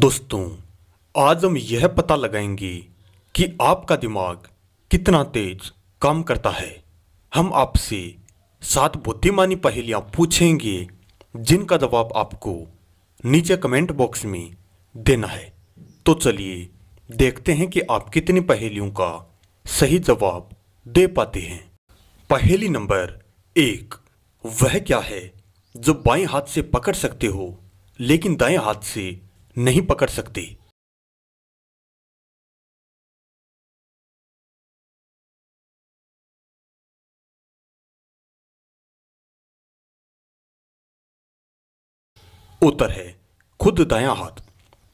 दोस्तों आज हम यह पता लगाएंगे कि आपका दिमाग कितना तेज काम करता है हम आपसे सात बुद्धिमानी पहेलियां पूछेंगे जिनका जवाब आपको नीचे कमेंट बॉक्स में देना है तो चलिए देखते हैं कि आप कितनी पहेलियों का सही जवाब दे पाते हैं पहेली नंबर एक वह क्या है जो बाएं हाथ से पकड़ सकते हो लेकिन दाएं हाथ से नहीं पकड़ सकती उत्तर है खुद दया हाथ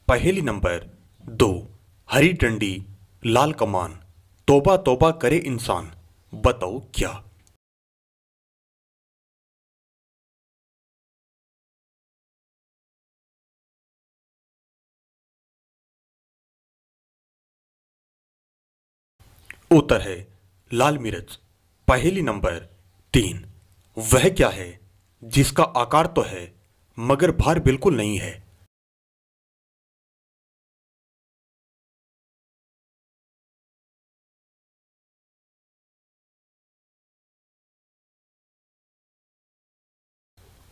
पहली नंबर दो हरी डंडी लाल कमान तोबा तोबा करे इंसान बताओ क्या उत्तर है लाल मिर्च पहली नंबर तीन वह क्या है जिसका आकार तो है मगर भार बिल्कुल नहीं है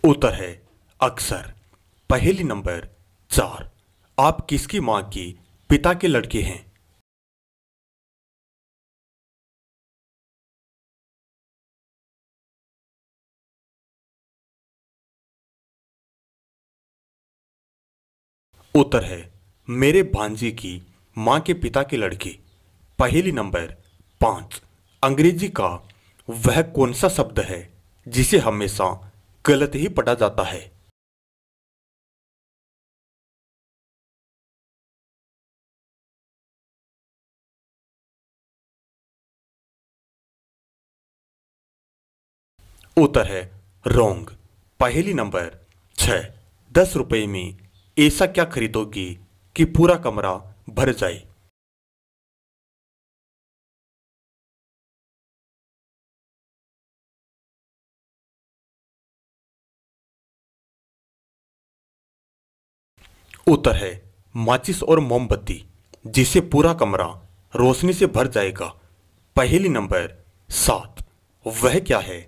उत्तर है अक्सर पहली नंबर चार आप किसकी मां की पिता के लड़के हैं उत्तर है मेरे भांजी की माँ के पिता की लड़की पहली नंबर पाँच अंग्रेजी का वह कौन सा शब्द है जिसे हमेशा गलत ही पढ़ा जाता है उत्तर है रोंग पहली नंबर छह दस रुपये में ऐसा क्या खरीदोगी कि पूरा कमरा भर जाए उत्तर है माचिस और मोमबत्ती जिसे पूरा कमरा रोशनी से भर जाएगा पहली नंबर सात वह क्या है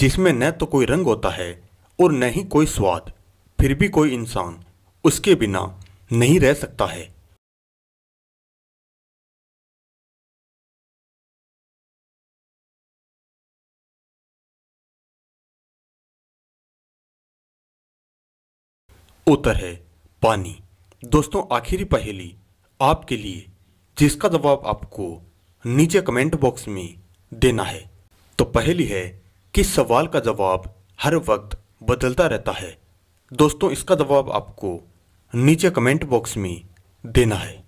जिसमें न तो कोई रंग होता है और न ही कोई स्वाद फिर भी कोई इंसान उसके बिना नहीं रह सकता है उत्तर है पानी दोस्तों आखिरी पहेली आपके लिए जिसका जवाब आपको नीचे कमेंट बॉक्स में देना है तो पहली है कि सवाल का जवाब हर वक्त बदलता रहता है दोस्तों इसका जवाब आपको नीचे कमेंट बॉक्स में देना है